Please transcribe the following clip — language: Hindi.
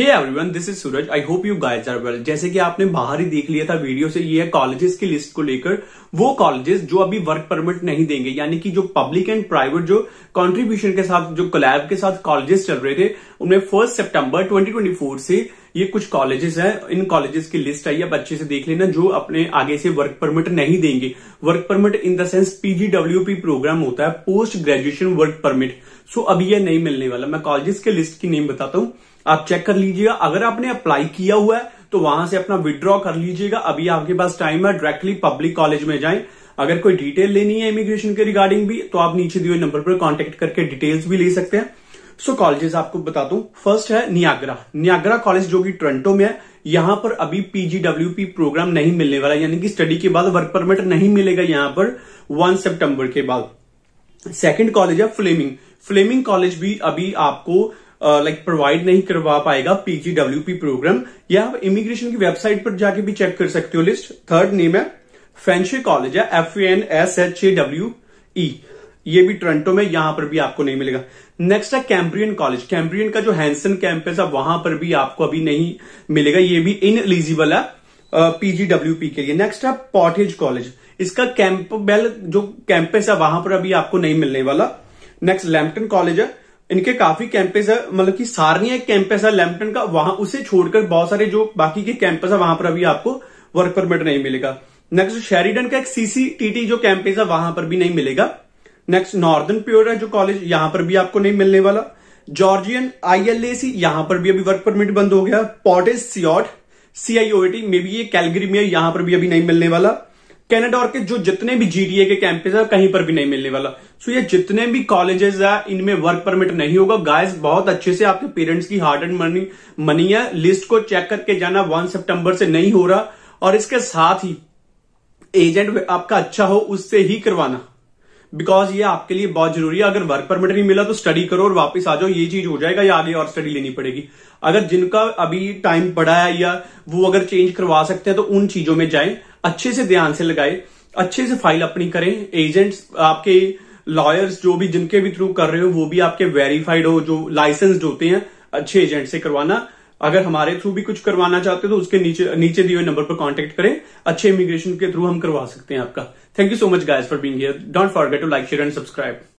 hey everyone this is Suraj I hope you guys are well जैसे कि आपने बाहर ही देख लिया था वीडियो से ये कॉलेजेस की लिस्ट को लेकर वो कॉलेजेस जो अभी वर्क परमिट नहीं देंगे यानी कि जो पब्लिक एंड प्राइवेट जो कंट्रीब्यूशन के साथ जो कलैब के साथ कॉलेजेस चल रहे थे उनमें फर्स्ट सितंबर 2024 से ये कुछ कॉलेजेस हैं इन कॉलेजेस की लिस्ट आई है अच्छे से देख लेना जो अपने आगे से वर्क परमिट नहीं देंगे work permit in the sense PGWP program होता है post graduation work permit so अभी ये नहीं मिलने वाला मैं कॉलेजेस के लिस्ट की नेम बताता हूँ आप चेक कर लीजिएगा अगर आपने अप्लाई किया हुआ है तो वहां से अपना विड्रॉ कर लीजिएगा अभी आपके पास टाइम है डायरेक्टली पब्लिक कॉलेज में जाएं अगर कोई डिटेल लेनी है इमिग्रेशन के रिगार्डिंग भी तो आप नीचे दिए नंबर पर कॉन्टेक्ट करके डिटेल्स भी ले सकते हैं सो so, कॉलेजेस आपको बता दूं फर्स्ट है नियाग्रा नियाग्रा कॉलेज जो कि टोरंटो में है यहां पर अभी पीजीडब्ल्यूपी प्रोग्राम नहीं मिलने वाला यानी कि स्टडी के बाद वर्क परमिट नहीं मिलेगा यहां पर वन सितंबर के बाद सेकंड कॉलेज है फ्लेमिंग फ्लेमिंग कॉलेज भी अभी आपको लाइक uh, प्रोवाइड like, नहीं करवा पाएगा पीजीडब्ल्यूपी प्रोग्राम या आप इमिग्रेशन की वेबसाइट पर जाके भी चेक कर सकते हो लिस्ट थर्ड नेम है फैंशे कॉलेज है F N S H A W E ये भी टोरंटो में यहां पर भी आपको नहीं मिलेगा नेक्स्ट है कैम्ब्रियन कॉलेज कैम्ब्रियन का जो हैंसन कैंपस है वहां पर भी आपको अभी नहीं मिलेगा ये भी इन एलिजिबल है पीजीडब्ल्यूपी के लिए नेक्स्ट है पॉटेज कॉलेज इसका कैंपबेल जो कैंपस है वहां पर अभी आपको नहीं मिलने वाला नेक्स्ट लैम्पटन कॉलेज है इनके काफी कैंपस है मतलब कि सारनी एक कैंपस है लैम्पटन का वहां उसे छोड़कर बहुत सारे जो बाकी के कैंपस है वहां पर अभी आपको वर्क परमिट नहीं मिलेगा नेक्स्ट शेरिडन का एक सीसीटीटी जो कैंपस है वहां पर भी नहीं मिलेगा नेक्स्ट नॉर्दर्न प्योर है जो कॉलेज यहां पर भी आपको नहीं मिलने वाला जॉर्जियन आईएलएसी यहां पर भी अभी वर्क परमिट बंद हो गया पॉटेज सियॉट सीआईओटी मे बी ये कैलगरी में यहां पर भी अभी नहीं मिलने वाला कैनेडा के जो जितने भी जीडीए के कैंपस है कहीं पर भी नहीं मिलने वाला सो so, ये जितने भी कॉलेजेस है इनमें वर्क परमिट नहीं होगा गाइस बहुत अच्छे से आपके पेरेंट्स की हार्ड एंड मनी मनी है लिस्ट को चेक करके जाना वन सितंबर से नहीं हो रहा और इसके साथ ही एजेंट आपका अच्छा हो उससे ही करवाना बिकॉज ये आपके लिए बहुत जरूरी है अगर वर्क परमिट नहीं मिला तो स्टडी करो और वापस आ जाओ ये चीज हो जाएगा या आगे और स्टडी लेनी पड़ेगी अगर जिनका अभी टाइम पड़ा है या वो अगर चेंज करवा सकते हैं तो उन चीजों में जाए अच्छे से ध्यान से लगाए अच्छे से फाइल अपनी करें एजेंट्स आपके लॉयर्स जो भी जिनके भी थ्रू कर रहे हो वो भी आपके वेरीफाइड हो जो लाइसेंस्ड होते हैं अच्छे एजेंट से करवाना अगर हमारे थ्रू भी कुछ करवाना चाहते हो तो उसके नीचे नीचे दिए हुए नंबर पर कॉन्टेक्ट करें अच्छे इमिग्रेशन के थ्रू हम करवा सकते हैं आपका thank you so much guys for being here don't forget to like share and subscribe